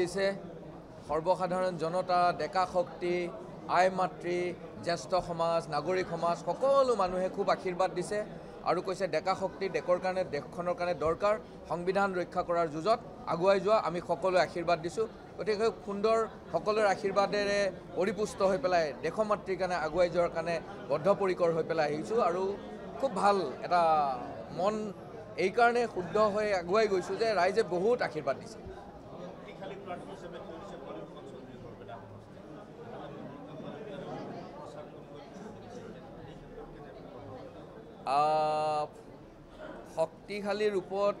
দিছে সৰ্বসাধাৰণ জনতা ডেকা শক্তি আই মাতৃ জ্যেষ্ঠ সমাজ নাগৰিক সমাজ সকলো মানুহে খুব আশীৰ্বাদ দিছে আৰু কৈছে ডেকা শক্তি দেশৰ কাৰণে দেশখনৰ কাৰণে দৰকাৰ সংবিধান ৰক্ষা কৰাৰ যুঁজত আগুৱাই যোৱা আমি সকলোৱে আশীৰ্বাদ দিছোঁ গতিকে সুন্দৰ সকলোৰে আশীৰ্বাদেৰে পৰিপুষ্ট হৈ পেলাই দেশ মাতৃৰ কাৰণে আগুৱাই যোৱাৰ কাৰণে বদ্ধপৰিকৰ হৈ পেলাই আহিছোঁ আৰু খুব ভাল এটা মন এইকাৰণে শুদ্ধ হৈ আগুৱাই গৈছোঁ যে ৰাইজে বহুত আশীৰ্বাদ দিছে শক্তিশালী ৰূপত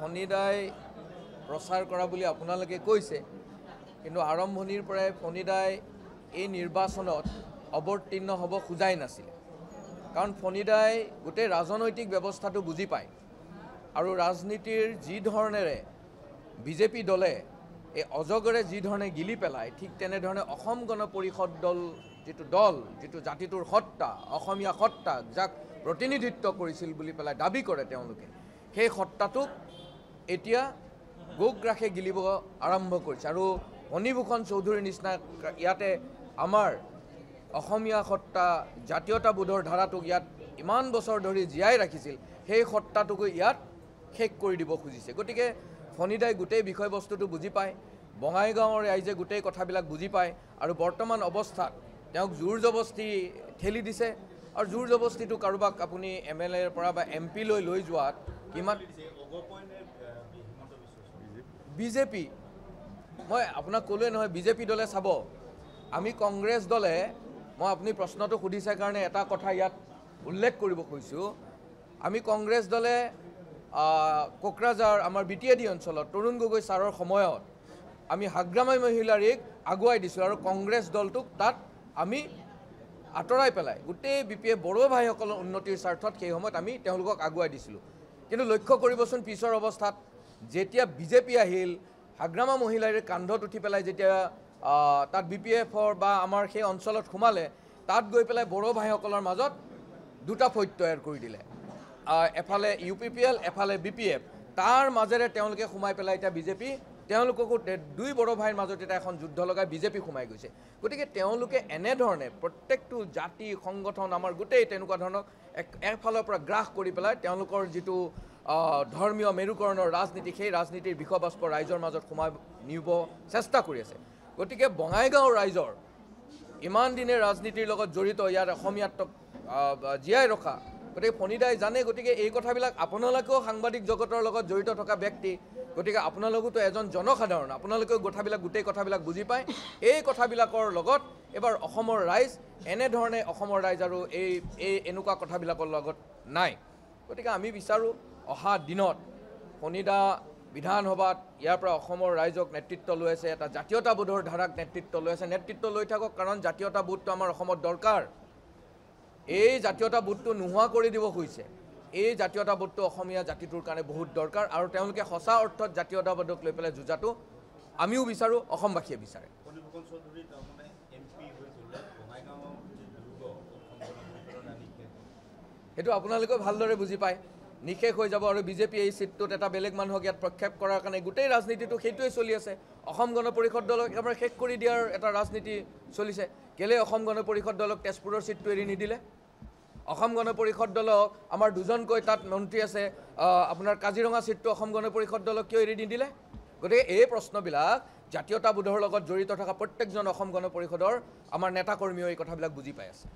ফণিদাই প্ৰচাৰ কৰা বুলি আপোনালোকে কৈছে কিন্তু আৰম্ভণিৰ পৰাই ফণিদাই এই নিৰ্বাচনত অৱতীৰ্ণ হ'ব খোজাই নাছিলে কাৰণ ফণিদাই গোটেই ৰাজনৈতিক ব্যৱস্থাটো বুজি পায় আৰু ৰাজনীতিৰ যি যিধৰণেৰে বিজেপি দলে এই অজগৰে যিধৰণে গিলি পেলায় ঠিক তেনেধৰণে অসম গণ পৰিষদ দল যিটো দল যিটো জাতিটোৰ সত্তা অসমীয়া সত্তা যাক প্ৰতিনিধিত্ব কৰিছিল বুলি পেলাই দাবী কৰে তেওঁলোকে সেই সত্তাটোক এতিয়া গোগ্ৰাসে গিলিব আৰম্ভ কৰিছে আৰু মণিভূষণ চৌধুৰীৰ নিচিনা ইয়াতে আমাৰ অসমীয়া সত্তা জাতীয়তাবোধৰ ধাৰাটোক ইয়াত ইমান বছৰ ধৰি জীয়াই ৰাখিছিল সেই সত্তাটোকো ইয়াত শেষ কৰি দিব খুজিছে গতিকে ফণিদাই গোটেই বিষয়বস্তুটো বুজি পায় বঙাইগাঁৱৰ ৰাইজে গোটেই কথাবিলাক বুজি পায় আৰু বৰ্তমান অৱস্থাত তেওঁক জোৰ জবস্তি ঠেলি দিছে আৰু জোৰ জবস্তিটো কাৰোবাক আপুনি এম এল এৰ পৰা বা এম পি লৈ লৈ যোৱাত কিমান বিজেপি মই আপোনাক ক'লোৱে নহয় বিজেপি দলে চাব আমি কংগ্ৰেছ দলে মই আপুনি প্ৰশ্নটো সুধিছে কাৰণে এটা কথা ইয়াত উল্লেখ কৰিব খুজিছোঁ আমি কংগ্ৰেছ দলে কোকৰাঝাৰ আমাৰ বি টি এ ডি অঞ্চলত তৰুণ গগৈ ছাৰৰ সময়ত আমি হাগ্ৰামী মহিলাৰীক আগুৱাই দিছোঁ আৰু কংগ্ৰেছ দলটোক তাত আমি আঁতৰাই পেলাই গোটেই বি পি এফ বড়ো ভাইসকলৰ উন্নতিৰ স্বাৰ্থত সেই সময়ত আমি তেওঁলোকক আগুৱাই দিছিলোঁ কিন্তু লক্ষ্য কৰিবচোন পিছৰ অৱস্থাত যেতিয়া বিজেপি আহিল হাগ্ৰামা মহিলাৰীৰ কান্ধত উঠি পেলাই যেতিয়া তাত বি পি এফৰ বা আমাৰ সেই অঞ্চলত সোমালে তাত গৈ পেলাই বড়ো ভাইসকলৰ মাজত দুটা ফৈদ তৈয়াৰ কৰি দিলে এফালে ইউ পি পি এল এফালে বি পি এফ তাৰ মাজেৰে তেওঁলোকে সোমাই পেলাই এতিয়া বিজেপি তেওঁলোককো দুই বড়ো ভাইৰ মাজত এটা এখন যুদ্ধ লগাই বিজেপি সোমাই গৈছে গতিকে তেওঁলোকে এনেধৰণে প্ৰত্যেকটো জাতি সংগঠন আমাৰ গোটেই তেনেকুৱা ধৰণক এক এফালৰ পৰা গ্ৰাস কৰি পেলাই তেওঁলোকৰ যিটো ধৰ্মীয় মেৰুকৰণৰ ৰাজনীতি সেই ৰাজনীতিৰ বিষয়বাস্প ৰাইজৰ মাজত সোমাই নিব চেষ্টা কৰি আছে গতিকে বঙাইগাঁও ৰাইজৰ ইমান দিনে ৰাজনীতিৰ লগত জড়িত ইয়াৰ অসমীয়াত্মক জীয়াই ৰখা গতিকে ফণিদাই জানে গতিকে এই কথাবিলাক আপোনালোকেও সাংবাদিক জগতৰ লগত জড়িত থকা ব্যক্তি গতিকে আপোনালোকোতো এজন জনসাধাৰণ আপোনালোকেও কথাবিলাক গোটেই কথাবিলাক বুজি পায় এই কথাবিলাকৰ লগত এবাৰ অসমৰ ৰাইজ এনেধৰণে অসমৰ ৰাইজ আৰু এই এই এনেকুৱা কথাবিলাকৰ লগত নাই গতিকে আমি বিচাৰোঁ অহা দিনত শনিদা বিধানসভাত ইয়াৰ পৰা অসমৰ ৰাইজক নেতৃত্ব লৈ আছে এটা জাতীয়তাবোধৰ ধাৰাক নেতৃত্ব লৈ আছে নেতৃত্ব লৈ থাকক কাৰণ জাতীয়তাবোধটো আমাৰ অসমত দৰকাৰ এই জাতীয়তাবোধটো নোহোৱা কৰি দিব খুজিছে এই জাতীয়তাবোধটো অসমীয়া জাতিটোৰ কাৰণে বহুত দৰকাৰ আৰু তেওঁলোকে সঁচা অৰ্থত জাতীয়তাবাদক লৈ পেলাই যুঁজাটো আমিও বিচাৰোঁ অসমবাসীয়ে বিচাৰে সেইটো আপোনালোকেও ভালদৰে বুজি পায় নিশেষ হৈ যাব আৰু বিজেপিয়ে এই চিটটোত এটা বেলেগ মানুহক ইয়াত প্ৰক্ষেপ কৰাৰ কাৰণে গোটেই ৰাজনীতিটো সেইটোৱে চলি আছে অসম গণ পৰিষদ দলক একেবাৰে শেষ কৰি দিয়াৰ এটা ৰাজনীতি চলিছে কেলেই অসম গণ পৰিষদ দলক তেজপুৰৰ চিটটো এৰি নিদিলে অসম গণ পৰিষদ দলক আমাৰ দুজনকৈ তাত মন্ত্ৰী আছে আপোনাৰ কাজিৰঙা ছিটটো অসম গণ পৰিষদ দলক কিয় এৰি নিদিলে গতিকে এই প্ৰশ্নবিলাক জাতীয়তাবোধৰ লগত জড়িত থকা প্ৰত্যেকজন অসম গণ পৰিষদৰ আমাৰ নেতাকৰ্মীয়ে এই কথাবিলাক বুজি পাই আছে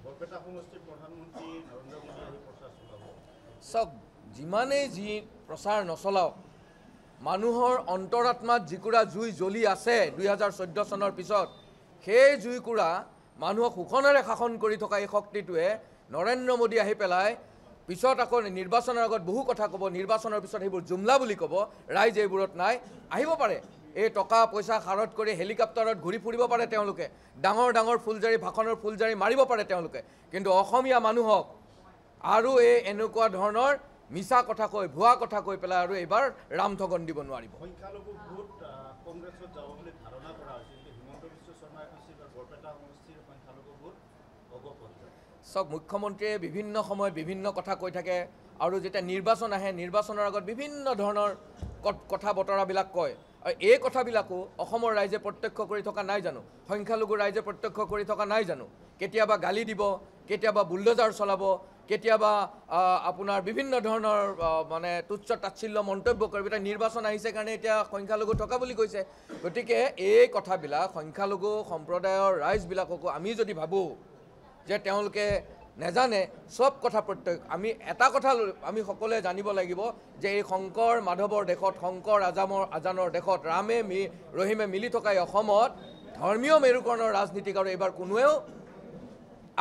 চাওক যিমানেই যি প্ৰচাৰ নচলাওক মানুহৰ অন্তৰাত্মাত যিকোৰা জুই জ্বলি আছে দুই হাজাৰ চৈধ্য চনৰ পিছত সেই জুইকুৰা মানুহক শোষণেৰে শাসন কৰি থকা এই শক্তিটোৱে নৰেন্দ্ৰ মোদী আহি পেলাই পিছত আকৌ নিৰ্বাচনৰ আগত বহু কথা ক'ব নিৰ্বাচনৰ পিছত সেইবোৰ জুমলা বুলি ক'ব ৰাইজ এইবোৰত নাই আহিব পাৰে এই টকা পইচা সাৰত কৰি হেলিকপ্টাৰত ঘূৰি ফুৰিব পাৰে তেওঁলোকে ডাঙৰ ডাঙৰ ফুলজাৰি ভাষণৰ ফুলজাৰি মাৰিব পাৰে তেওঁলোকে কিন্তু অসমীয়া মানুহক আৰু এই এনেকুৱা ধৰণৰ মিছা কথা কৈ ভুৱা কথা কৈ পেলাই আৰু এইবাৰ ৰামধগন দিব নোৱাৰিব চাওক মুখ্যমন্ত্ৰীয়ে বিভিন্ন সময়ত বিভিন্ন কথা কৈ থাকে আৰু যেতিয়া নিৰ্বাচন আহে নিৰ্বাচনৰ আগত বিভিন্ন ধৰণৰ কথা বতৰাবিলাক কয় আৰু এই কথাবিলাকো অসমৰ ৰাইজে প্ৰত্যক্ষ কৰি থকা নাই জানো সংখ্যালঘু ৰাইজে প্ৰত্যক্ষ কৰি থকা নাই জানো কেতিয়াবা গালি দিব কেতিয়াবা বুলডজাৰ চলাব কেতিয়াবা আপোনাৰ বিভিন্ন ধৰণৰ মানে তুচ্ছ তাৎচল্য মন্তব্য কৰিব এতিয়া নিৰ্বাচন আহিছে কাৰণে এতিয়া সংখ্যালঘু থকা বুলি কৈছে গতিকে এই কথাবিলাক সংখ্যালঘু সম্প্ৰদায়ৰ ৰাইজবিলাককো আমি যদি ভাবোঁ যে তেওঁলোকে নেজানে চব কথা প্ৰত্যেক আমি এটা কথা আমি সকলোৱে জানিব লাগিব যে এই শংকৰ মাধৱৰ দেশত শংকৰ আজামৰ আজানৰ দেশত ৰামে মি ৰহিমে মিলি থকা এই অসমত ধৰ্মীয় মেৰুকৰণৰ ৰাজনীতিক আৰু এইবাৰ কোনোৱেও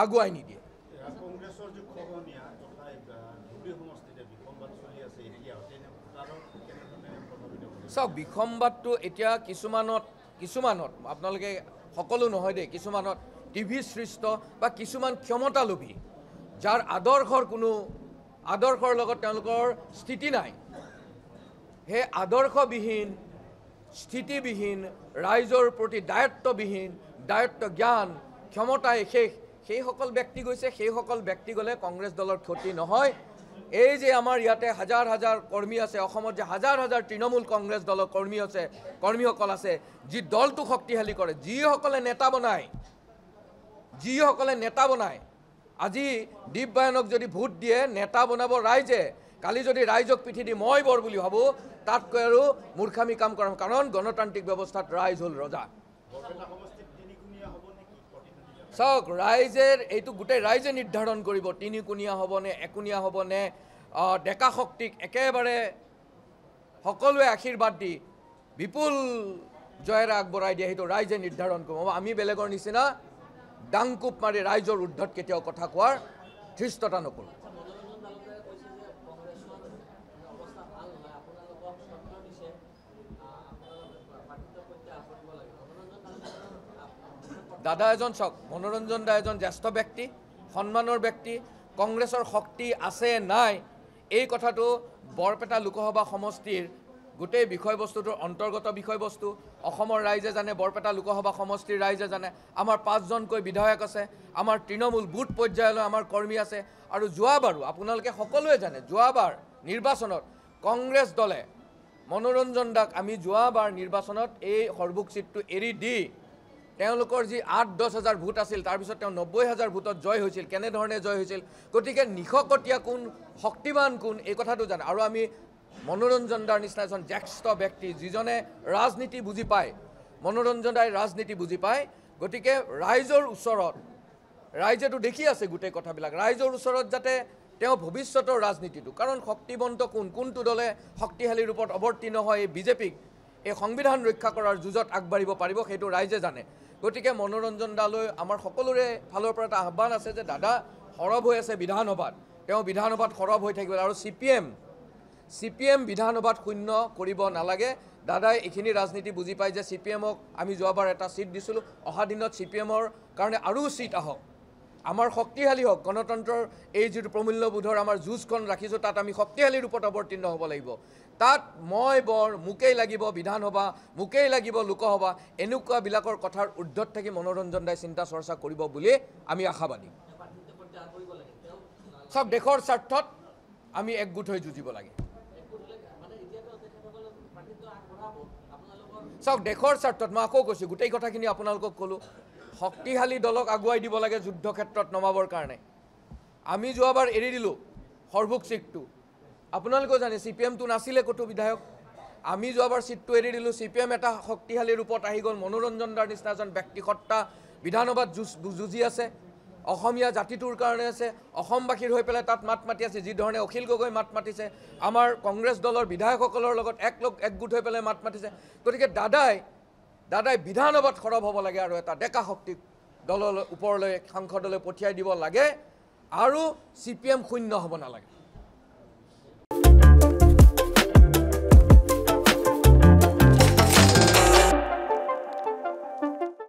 আগুৱাই নিদিয়ে চাওক বিসম্বাদটো এতিয়া কিছুমানত কিছুমানত আপোনালোকে সকলো নহয় দেই কিছুমানত টিভি সৃষ্ট বা কিছুমান ক্ষমতা লোভী যাৰ আদৰ্শৰ কোনো আদৰ্শৰ লগত তেওঁলোকৰ স্থিতি নাই সেই আদৰ্শবিহীন স্থিতিবিহীন ৰাইজৰ প্ৰতি দায়িত্ববিহীন দায়িত্ব জ্ঞান ক্ষমতাই শেষ সেইসকল ব্যক্তি গৈছে সেইসকল ব্যক্তি গ'লে কংগ্ৰেছ দলৰ ক্ষতি নহয় এই যে আমাৰ ইয়াতে হাজাৰ হাজাৰ কৰ্মী আছে অসমত যে হাজাৰ হাজাৰ তৃণমূল কংগ্ৰেছ দলৰ কৰ্মী আছে কৰ্মীসকল আছে যি দলটো শক্তিশালী কৰে যিসকলে নেতা বনায় যিসকলে নেতা বনায় আজি দ্বীপ বায়নক যদি ভোট দিয়ে নেতা বনাব ৰাইজে কালি যদি ৰাইজক পিঠি দি মই বৰ বুলি ভাবোঁ তাতকৈ আৰু মূৰ্খামি কাম কৰা কাৰণ গণতান্ত্ৰিক ব্যৱস্থাত ৰাইজ হ'ল ৰজা চাওক ৰাইজে এইটো গোটেই ৰাইজে নিৰ্ধাৰণ কৰিব তিনিকুণীয়া হ'বনে একুণীয়া হ'বনে ডেকা শক্তিক একেবাৰে সকলোৱে আশীৰ্বাদ দি বিপুল জয়েৰে আগবঢ়াই দিয়ে সেইটো ৰাইজে নিৰ্ধাৰণ কৰিব আমি বেলেগৰ নিচিনা ডাংকুপ মাৰি ৰাইজৰ উদ্ধত কেতিয়াও কথা কোৱাৰ ধৃষ্টতা নকৰোঁ দাদা এজন চাওক মনোৰঞ্জন দা এজন জ্যেষ্ঠ ব্যক্তি সন্মানৰ ব্যক্তি কংগ্ৰেছৰ শক্তি আছে নাই এই কথাটো বৰপেটা লোকসভা সমষ্টিৰ গোটেই বিষয়বস্তুটোৰ অন্তৰ্গত বিষয়বস্তু অসমৰ ৰাইজে জানে বৰপেটা লোকসভা সমষ্টিৰ ৰাইজে জানে আমাৰ পাঁচজনকৈ বিধায়ক আছে আমাৰ তৃণমূল বুথ পৰ্যায়লৈ আমাৰ কৰ্মী আছে আৰু যোৱাবাৰো আপোনালোকে সকলোৱে জানে যোৱাবাৰ নিৰ্বাচনত কংগ্ৰেছ দলে মনোৰঞ্জন দাক আমি যোৱাবাৰ নিৰ্বাচনত এই সৰ্বুক চিটটো এৰি দি তেওঁলোকৰ যি আঠ দহ হাজাৰ ভোট আছিল তাৰপিছত তেওঁ নব্বৈ হাজাৰ ভোটত জয় হৈছিল কেনেধৰণে জয় হৈছিল গতিকে নিশকটীয়া কোন শক্তিমান কোন এই কথাটো জানে আৰু আমি মনোৰঞ্জন দাৰ নিচিনা এজন জ্যেষ্ঠ ব্যক্তি যিজনে ৰাজনীতি বুজি পায় মনোৰঞ্জন দাই ৰাজনীতি বুজি পায় গতিকে ৰাইজৰ ওচৰত ৰাইজেতো দেখি আছে গোটেই কথাবিলাক ৰাইজৰ ওচৰত যাতে তেওঁ ভৱিষ্যতৰ ৰাজনীতিটো কাৰণ শক্তিবন্ত কোন কোনটো দলে শক্তিশালী ৰূপত অৱতীৰ্ণ হয় এই বিজেপিক এই সংবিধান ৰক্ষা কৰাৰ যুঁজত আগবাঢ়িব পাৰিব সেইটো ৰাইজে জানে গতিকে মনোৰঞ্জন দালৈ আমাৰ সকলোৰে ফালৰ পৰা এটা আহ্বান আছে যে দাদা সৰব হৈ আছে বিধানসভাত তেওঁ বিধানসভাত সৰব হৈ থাকিব আৰু C P M C P M বিধানসভাত শূন্য কৰিব নালাগে দাদাই এইখিনি ৰাজনীতি বুজি পায় যে চি পি এমক আমি যোৱাবাৰ এটা ছিট দিছিলোঁ অহা দিনত চি পি এমৰ কাৰণে আৰু ছিট আহক আমাৰ শক্তিশালী হওক গণতন্ত্ৰৰ এই যিটো প্ৰমূল্যবোধৰ আমাৰ যুঁজখন ৰাখিছোঁ তাত আমি শক্তিশালী ৰূপত অৱতীৰ্ণ হ'ব লাগিব তাত মই বৰ মোকেই লাগিব বিধানসভা মোকেই লাগিব লোকসভা এনেকুৱাবিলাকৰ কথাৰ উৰ্ধত থাকি মনোৰঞ্জন দাই চিন্তা চৰ্চা কৰিব বুলি আমি আশাবাদী চব দেশৰ স্বাৰ্থত আমি একগোট হৈ যুঁজিব লাগে চাওক দেশৰ স্বাৰ্থত মই আকৌ কৈছোঁ গোটেই কথাখিনি আপোনালোকক ক'লোঁ শক্তিশালী দলক আগুৱাই দিব লাগে যুদ্ধক্ষেত্ৰত নমাবৰ কাৰণে আমি যোৱাবাৰ এৰি দিলোঁ সৰভোগ ছিটটো আপোনালোকেও জানে চি পি এমটো নাছিলে ক'তো বিধায়ক আমি যোৱাবাৰ চিটটো এৰি দিলোঁ চি পি এম এটা শক্তিশালী ৰূপত আহি গ'ল মনোৰঞ্জন দাৰ নিচিনা এজন ব্যক্তিসত্তা বিধানসভাত যুঁজ যুঁজি আছে অসমীয়া জাতিটোৰ কাৰণে আছে অসমবাসীৰ হৈ পেলাই তাত মাত মাতি আছে যিধৰণে অখিল গগৈ মাত মাতিছে আমাৰ কংগ্ৰেছ দলৰ বিধায়কসকলৰ লগত একলগ একগোট হৈ পেলাই মাত মাতিছে গতিকে দাদাই দাদাই বিধানসভাত সৰব হ'ব লাগে আৰু এটা ডেকা শক্তিক দললৈ ওপৰলৈ সাংসদলৈ পঠিয়াই দিব লাগে আৰু চি পি এম শূন্য হ'ব নালাগে